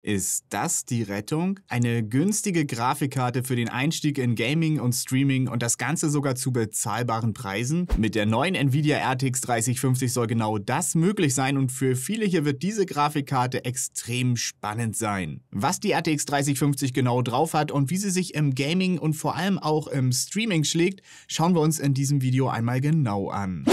Ist das die Rettung? Eine günstige Grafikkarte für den Einstieg in Gaming und Streaming und das Ganze sogar zu bezahlbaren Preisen? Mit der neuen Nvidia RTX 3050 soll genau das möglich sein und für viele hier wird diese Grafikkarte extrem spannend sein. Was die RTX 3050 genau drauf hat und wie sie sich im Gaming und vor allem auch im Streaming schlägt, schauen wir uns in diesem Video einmal genau an.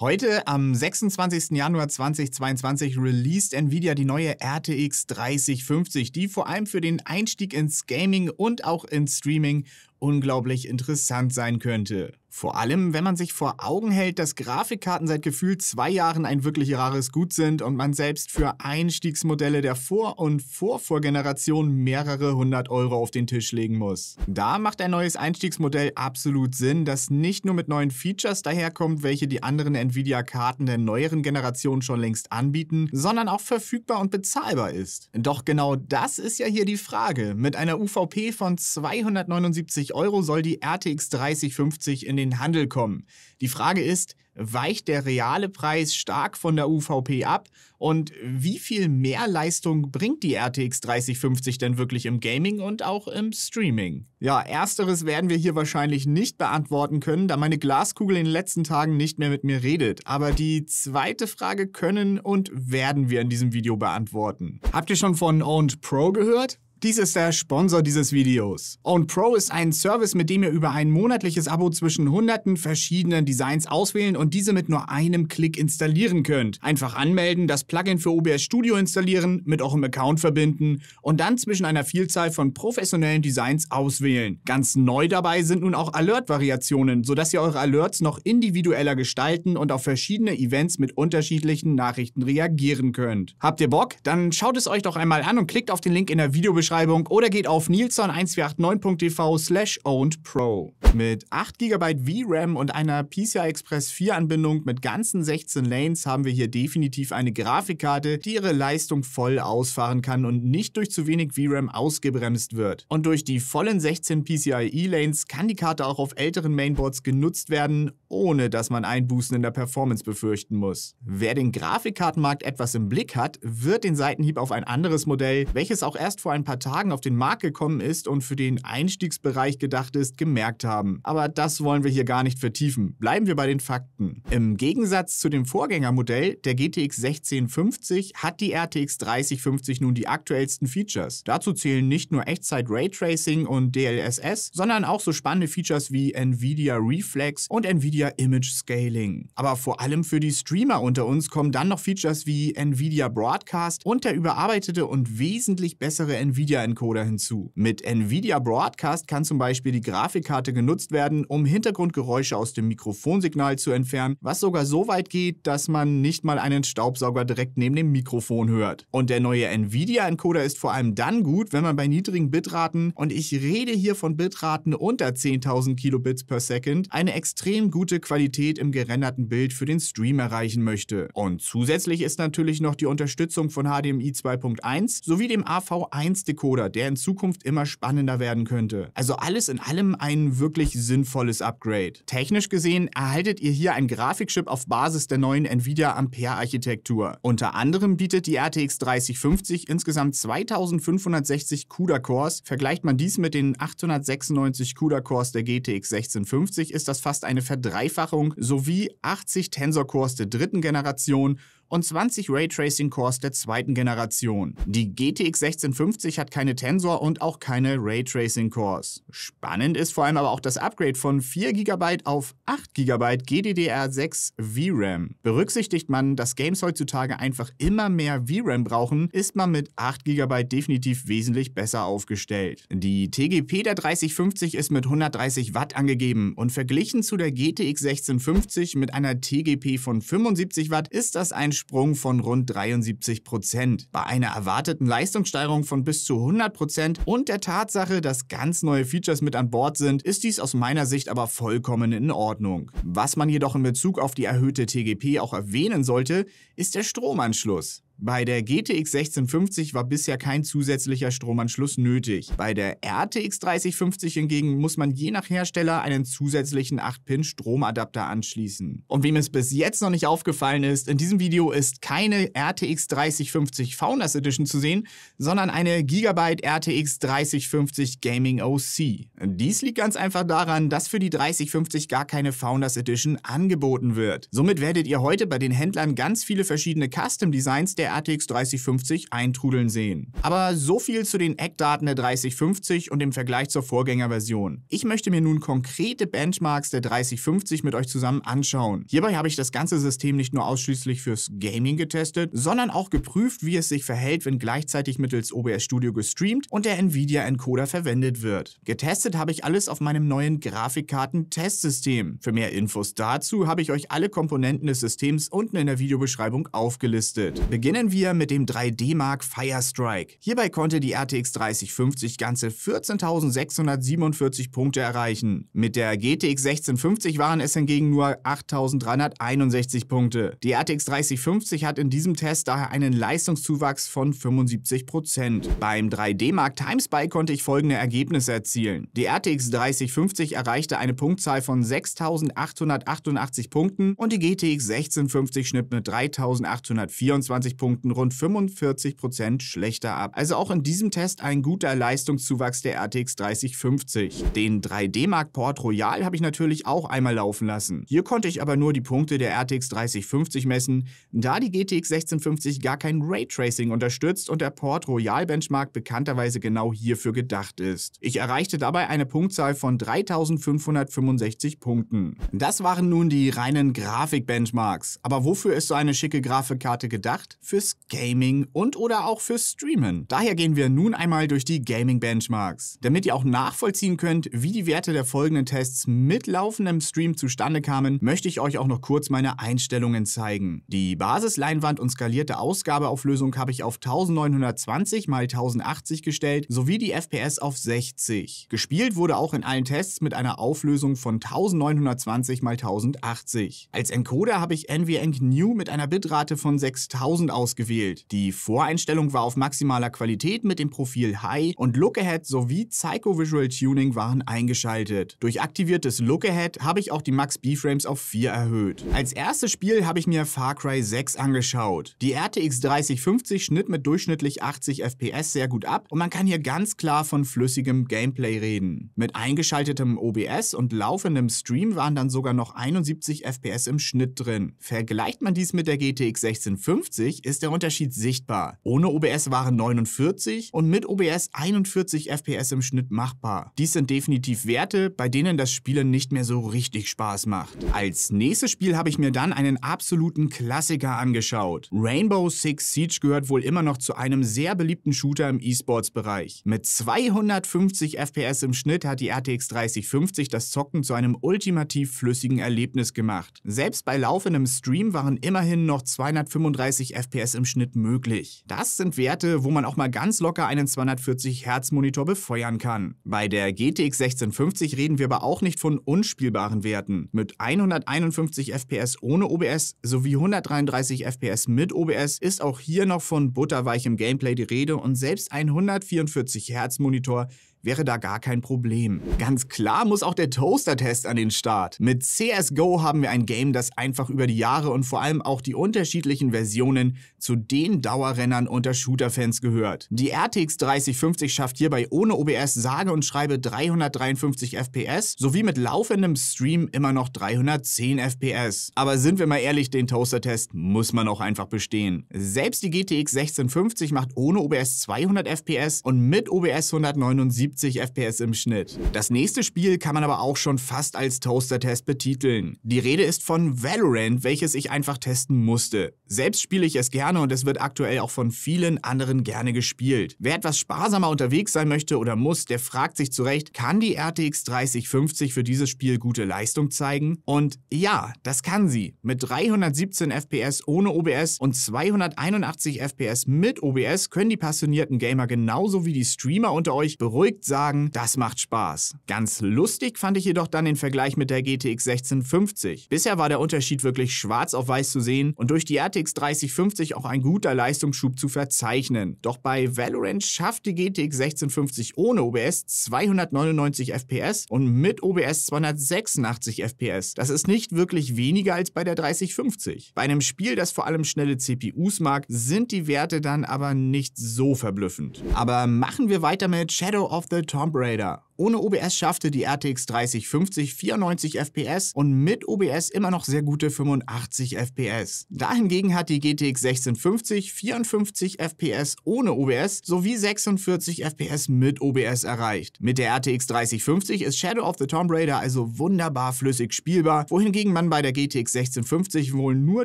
Heute, am 26. Januar 2022, released Nvidia die neue RTX 3050, die vor allem für den Einstieg ins Gaming und auch ins Streaming unglaublich interessant sein könnte. Vor allem, wenn man sich vor Augen hält, dass Grafikkarten seit gefühlt zwei Jahren ein wirklich rares Gut sind und man selbst für Einstiegsmodelle der Vor- und Vorvorgeneration mehrere hundert Euro auf den Tisch legen muss. Da macht ein neues Einstiegsmodell absolut Sinn, das nicht nur mit neuen Features daherkommt, welche die anderen Nvidia-Karten der neueren Generation schon längst anbieten, sondern auch verfügbar und bezahlbar ist. Doch genau das ist ja hier die Frage. Mit einer UVP von 279 Euro soll die RTX 3050 in den den Handel kommen. Die Frage ist, weicht der reale Preis stark von der UVP ab und wie viel mehr Leistung bringt die RTX 3050 denn wirklich im Gaming und auch im Streaming? Ja, ersteres werden wir hier wahrscheinlich nicht beantworten können, da meine Glaskugel in den letzten Tagen nicht mehr mit mir redet. Aber die zweite Frage können und werden wir in diesem Video beantworten. Habt ihr schon von Owned Pro gehört? Dies ist der Sponsor dieses Videos. Own Pro ist ein Service, mit dem ihr über ein monatliches Abo zwischen hunderten verschiedenen Designs auswählen und diese mit nur einem Klick installieren könnt. Einfach anmelden, das Plugin für OBS Studio installieren, mit eurem Account verbinden und dann zwischen einer Vielzahl von professionellen Designs auswählen. Ganz neu dabei sind nun auch Alert-Variationen, sodass ihr eure Alerts noch individueller gestalten und auf verschiedene Events mit unterschiedlichen Nachrichten reagieren könnt. Habt ihr Bock? Dann schaut es euch doch einmal an und klickt auf den Link in der Videobeschreibung Videobeschreibung oder geht auf nilsson189.tv slash ownedpro. Mit 8 GB VRAM und einer PCI Express 4 Anbindung mit ganzen 16 Lanes haben wir hier definitiv eine Grafikkarte, die ihre Leistung voll ausfahren kann und nicht durch zu wenig VRAM ausgebremst wird. Und durch die vollen 16 PCIe Lanes kann die Karte auch auf älteren Mainboards genutzt werden, ohne dass man Einbußen in der Performance befürchten muss. Wer den Grafikkartenmarkt etwas im Blick hat, wird den Seitenhieb auf ein anderes Modell, welches auch erst vor ein paar paar Tagen auf den Markt gekommen ist und für den Einstiegsbereich gedacht ist, gemerkt haben. Aber das wollen wir hier gar nicht vertiefen. Bleiben wir bei den Fakten. Im Gegensatz zu dem Vorgängermodell, der GTX 1650, hat die RTX 3050 nun die aktuellsten Features. Dazu zählen nicht nur Echtzeit Raytracing und DLSS, sondern auch so spannende Features wie Nvidia Reflex und Nvidia Image Scaling. Aber vor allem für die Streamer unter uns kommen dann noch Features wie Nvidia Broadcast und der überarbeitete und wesentlich bessere Nvidia NVIDIA-Encoder hinzu. Mit NVIDIA Broadcast kann zum Beispiel die Grafikkarte genutzt werden, um Hintergrundgeräusche aus dem Mikrofonsignal zu entfernen, was sogar so weit geht, dass man nicht mal einen Staubsauger direkt neben dem Mikrofon hört. Und der neue NVIDIA-Encoder ist vor allem dann gut, wenn man bei niedrigen Bitraten, und ich rede hier von Bitraten unter 10.000 Kilobits per Second, eine extrem gute Qualität im gerenderten Bild für den Stream erreichen möchte. Und zusätzlich ist natürlich noch die Unterstützung von HDMI 2.1 sowie dem AV1 Decoder, der in Zukunft immer spannender werden könnte. Also alles in allem ein wirklich sinnvolles Upgrade. Technisch gesehen erhaltet ihr hier ein Grafikchip auf Basis der neuen Nvidia Ampere Architektur. Unter anderem bietet die RTX 3050 insgesamt 2560 CUDA Cores. Vergleicht man dies mit den 896 CUDA Cores der GTX 1650 ist das fast eine Verdreifachung sowie 80 Tensor Cores der dritten Generation und 20 Raytracing Cores der zweiten Generation. Die GTX 1650 hat keine Tensor und auch keine Raytracing Cores. Spannend ist vor allem aber auch das Upgrade von 4 GB auf 8 GB GDDR6 VRAM. Berücksichtigt man, dass Games heutzutage einfach immer mehr VRAM brauchen, ist man mit 8 GB definitiv wesentlich besser aufgestellt. Die TGP der 3050 ist mit 130 Watt angegeben und verglichen zu der GTX 1650 mit einer TGP von 75 Watt ist das ein Absprung von rund 73 Prozent, bei einer erwarteten Leistungssteigerung von bis zu 100 Prozent und der Tatsache, dass ganz neue Features mit an Bord sind, ist dies aus meiner Sicht aber vollkommen in Ordnung. Was man jedoch in Bezug auf die erhöhte TGP auch erwähnen sollte, ist der Stromanschluss. Bei der GTX 1650 war bisher kein zusätzlicher Stromanschluss nötig. Bei der RTX 3050 hingegen muss man je nach Hersteller einen zusätzlichen 8-Pin-Stromadapter anschließen. Und wem es bis jetzt noch nicht aufgefallen ist, in diesem Video ist keine RTX 3050 Founders Edition zu sehen, sondern eine Gigabyte RTX 3050 Gaming OC. Dies liegt ganz einfach daran, dass für die 3050 gar keine Founders Edition angeboten wird. Somit werdet ihr heute bei den Händlern ganz viele verschiedene Custom Designs der der RTX 3050 eintrudeln sehen. Aber so viel zu den Eckdaten der 3050 und dem Vergleich zur Vorgängerversion. Ich möchte mir nun konkrete Benchmarks der 3050 mit euch zusammen anschauen. Hierbei habe ich das ganze System nicht nur ausschließlich fürs Gaming getestet, sondern auch geprüft, wie es sich verhält, wenn gleichzeitig mittels OBS Studio gestreamt und der Nvidia Encoder verwendet wird. Getestet habe ich alles auf meinem neuen Grafikkarten-Testsystem. Für mehr Infos dazu habe ich euch alle Komponenten des Systems unten in der Videobeschreibung aufgelistet. Beginnen Beginnen wir mit dem 3D-Mark Firestrike. Hierbei konnte die RTX 3050 ganze 14.647 Punkte erreichen. Mit der GTX 1650 waren es hingegen nur 8.361 Punkte. Die RTX 3050 hat in diesem Test daher einen Leistungszuwachs von 75%. Beim 3D-Mark Timespy konnte ich folgende Ergebnisse erzielen. Die RTX 3050 erreichte eine Punktzahl von 6.888 Punkten und die GTX 1650 schnitt mit 3.824 Punkten Prozentpunkten rund 45 Prozent schlechter ab. Also auch in diesem Test ein guter Leistungszuwachs der RTX 3050. Den 3D Mark Port Royal habe ich natürlich auch einmal laufen lassen. Hier konnte ich aber nur die Punkte der RTX 3050 messen, da die GTX 1650 gar kein Raytracing unterstützt und der Port Royal Benchmark bekannterweise genau hierfür gedacht ist. Ich erreichte dabei eine Punktzahl von 3565 Punkten. Das waren nun die reinen Grafikbenchmarks. Aber wofür ist so eine schicke Grafikkarte gedacht? Für fürs Gaming und oder auch fürs Streamen. Daher gehen wir nun einmal durch die Gaming Benchmarks, damit ihr auch nachvollziehen könnt, wie die Werte der folgenden Tests mit laufendem Stream zustande kamen, möchte ich euch auch noch kurz meine Einstellungen zeigen. Die Basisleinwand und skalierte Ausgabeauflösung habe ich auf 1920 x 1080 gestellt, sowie die FPS auf 60. Gespielt wurde auch in allen Tests mit einer Auflösung von 1920 x 1080. Als Encoder habe ich NVENC New mit einer Bitrate von 6000 ausgewählt ausgewählt. Die Voreinstellung war auf maximaler Qualität mit dem Profil High und Lookahead sowie Psycho Visual Tuning waren eingeschaltet. Durch aktiviertes Lookahead habe ich auch die Max B-Frames auf 4 erhöht. Als erstes Spiel habe ich mir Far Cry 6 angeschaut. Die RTX 3050 schnitt mit durchschnittlich 80 FPS sehr gut ab und man kann hier ganz klar von flüssigem Gameplay reden. Mit eingeschaltetem OBS und laufendem Stream waren dann sogar noch 71 FPS im Schnitt drin. Vergleicht man dies mit der GTX 1650, ist ist der Unterschied sichtbar. Ohne OBS waren 49 und mit OBS 41 FPS im Schnitt machbar. Dies sind definitiv Werte, bei denen das Spielen nicht mehr so richtig Spaß macht. Als nächstes Spiel habe ich mir dann einen absoluten Klassiker angeschaut. Rainbow Six Siege gehört wohl immer noch zu einem sehr beliebten Shooter im E-Sports-Bereich. Mit 250 FPS im Schnitt hat die RTX 3050 das Zocken zu einem ultimativ flüssigen Erlebnis gemacht. Selbst bei laufendem Stream waren immerhin noch 235 FPS FPS im Schnitt möglich. Das sind Werte, wo man auch mal ganz locker einen 240 Hertz Monitor befeuern kann. Bei der GTX 1650 reden wir aber auch nicht von unspielbaren Werten. Mit 151 FPS ohne OBS sowie 133 FPS mit OBS ist auch hier noch von butterweichem Gameplay die Rede und selbst ein 144 Hertz Monitor wäre da gar kein Problem. Ganz klar muss auch der Toaster-Test an den Start. Mit CSGO haben wir ein Game, das einfach über die Jahre und vor allem auch die unterschiedlichen Versionen zu den Dauerrennern unter Shooter-Fans gehört. Die RTX 3050 schafft hierbei ohne OBS sage und schreibe 353 FPS sowie mit laufendem Stream immer noch 310 FPS. Aber sind wir mal ehrlich, den Toaster-Test muss man auch einfach bestehen. Selbst die GTX 1650 macht ohne OBS 200 FPS und mit OBS 179 70 FPS im Schnitt. Das nächste Spiel kann man aber auch schon fast als Toaster-Test betiteln. Die Rede ist von Valorant, welches ich einfach testen musste. Selbst spiele ich es gerne und es wird aktuell auch von vielen anderen gerne gespielt. Wer etwas sparsamer unterwegs sein möchte oder muss, der fragt sich zurecht, kann die RTX 3050 für dieses Spiel gute Leistung zeigen? Und ja, das kann sie. Mit 317 FPS ohne OBS und 281 FPS mit OBS können die passionierten Gamer genauso wie die Streamer unter euch beruhigt sagen, das macht Spaß. Ganz lustig fand ich jedoch dann den Vergleich mit der GTX 1650. Bisher war der Unterschied wirklich schwarz auf weiß zu sehen und durch die RTX 3050 auch ein guter Leistungsschub zu verzeichnen. Doch bei Valorant schafft die GTX 1650 ohne OBS 299 FPS und mit OBS 286 FPS. Das ist nicht wirklich weniger als bei der 3050. Bei einem Spiel, das vor allem schnelle CPUs mag, sind die Werte dann aber nicht so verblüffend. Aber machen wir weiter mit Shadow of the the top Raider. Ohne OBS schaffte die RTX 3050 94 FPS und mit OBS immer noch sehr gute 85 FPS. Dahingegen hat die GTX 1650 54 FPS ohne OBS sowie 46 FPS mit OBS erreicht. Mit der RTX 3050 ist Shadow of the Tomb Raider also wunderbar flüssig spielbar, wohingegen man bei der GTX 1650 wohl nur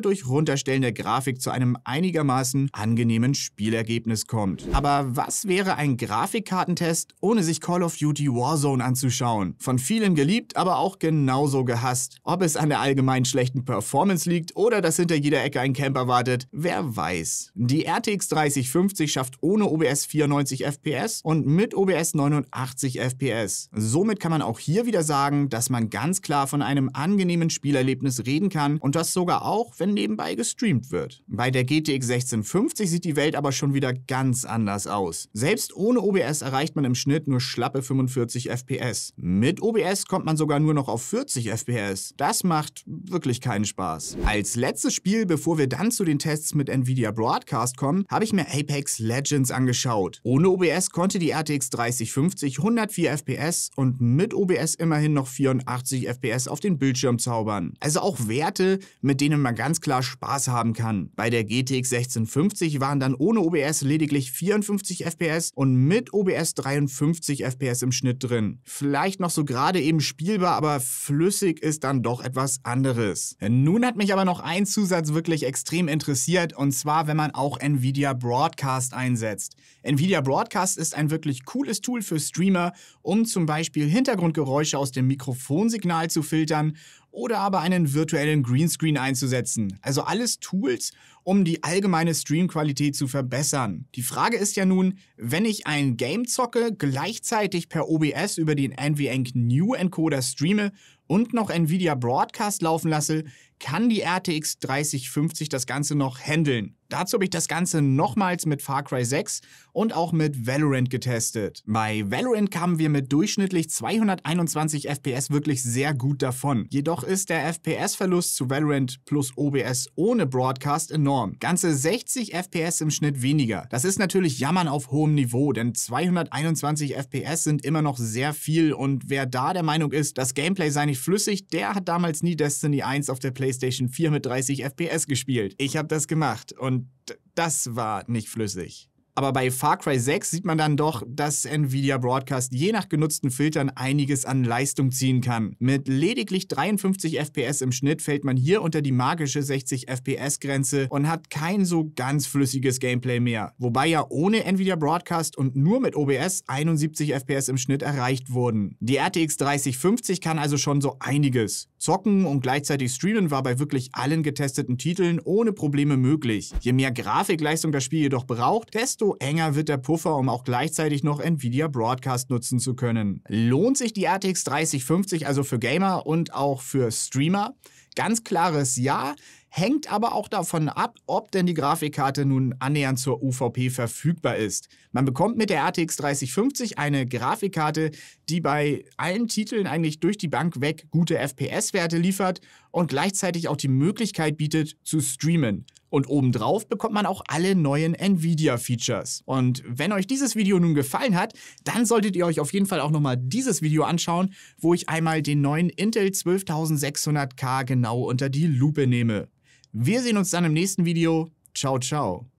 durch Runterstellen der Grafik zu einem einigermaßen angenehmen Spielergebnis kommt. Aber was wäre ein Grafikkartentest ohne sich Call of Duty Warzone anzuschauen. Von vielen geliebt, aber auch genauso gehasst. Ob es an der allgemein schlechten Performance liegt oder dass hinter jeder Ecke ein Camper wartet, wer weiß. Die RTX 3050 schafft ohne OBS 94 FPS und mit OBS 89 FPS. Somit kann man auch hier wieder sagen, dass man ganz klar von einem angenehmen Spielerlebnis reden kann und das sogar auch, wenn nebenbei gestreamt wird. Bei der GTX 1650 sieht die Welt aber schon wieder ganz anders aus. Selbst ohne OBS erreicht man im Schnitt nur schlappe 45 45 FPS. Mit OBS kommt man sogar nur noch auf 40 FPS. Das macht wirklich keinen Spaß. Als letztes Spiel, bevor wir dann zu den Tests mit Nvidia Broadcast kommen, habe ich mir Apex Legends angeschaut. Ohne OBS konnte die RTX 3050 104 FPS und mit OBS immerhin noch 84 FPS auf den Bildschirm zaubern. Also auch Werte, mit denen man ganz klar Spaß haben kann. Bei der GTX 1650 waren dann ohne OBS lediglich 54 FPS und mit OBS 53 FPS im Schnitt drin. Vielleicht noch so gerade eben spielbar, aber flüssig ist dann doch etwas anderes. Nun hat mich aber noch ein Zusatz wirklich extrem interessiert, und zwar, wenn man auch Nvidia Broadcast einsetzt. Nvidia Broadcast ist ein wirklich cooles Tool für Streamer, um zum Beispiel Hintergrundgeräusche aus dem Mikrofonsignal zu filtern oder aber einen virtuellen Greenscreen einzusetzen. Also alles Tools, um die allgemeine Streamqualität zu verbessern. Die Frage ist ja nun, wenn ich ein Game zocke, gleichzeitig per OBS über den NVENC New Encoder streame und noch Nvidia Broadcast laufen lasse, kann die RTX 3050 das Ganze noch handeln. Dazu habe ich das Ganze nochmals mit Far Cry 6 und auch mit Valorant getestet. Bei Valorant kamen wir mit durchschnittlich 221 FPS wirklich sehr gut davon. Jedoch ist der FPS-Verlust zu Valorant plus OBS ohne Broadcast enorm. Ganze 60 FPS im Schnitt weniger. Das ist natürlich Jammern auf hohem Niveau, denn 221 FPS sind immer noch sehr viel und wer da der Meinung ist, das Gameplay sei nicht flüssig, der hat damals nie Destiny 1 auf der PlayStation 4 mit 30 FPS gespielt. Ich habe das gemacht und das war nicht flüssig. Aber bei Far Cry 6 sieht man dann doch, dass Nvidia Broadcast je nach genutzten Filtern einiges an Leistung ziehen kann. Mit lediglich 53 FPS im Schnitt fällt man hier unter die magische 60 FPS Grenze und hat kein so ganz flüssiges Gameplay mehr. Wobei ja ohne Nvidia Broadcast und nur mit OBS 71 FPS im Schnitt erreicht wurden. Die RTX 3050 kann also schon so einiges. Zocken und gleichzeitig streamen war bei wirklich allen getesteten Titeln ohne Probleme möglich. Je mehr Grafikleistung das Spiel jedoch braucht, desto enger wird der Puffer, um auch gleichzeitig noch Nvidia Broadcast nutzen zu können. Lohnt sich die RTX 3050 also für Gamer und auch für Streamer? Ganz klares Ja, hängt aber auch davon ab, ob denn die Grafikkarte nun annähernd zur UVP verfügbar ist. Man bekommt mit der RTX 3050 eine Grafikkarte, die bei allen Titeln eigentlich durch die Bank weg gute FPS-Werte liefert und gleichzeitig auch die Möglichkeit bietet zu streamen. Und obendrauf bekommt man auch alle neuen Nvidia-Features. Und wenn euch dieses Video nun gefallen hat, dann solltet ihr euch auf jeden Fall auch nochmal dieses Video anschauen, wo ich einmal den neuen Intel 12600K genau unter die Lupe nehme. Wir sehen uns dann im nächsten Video. Ciao, ciao.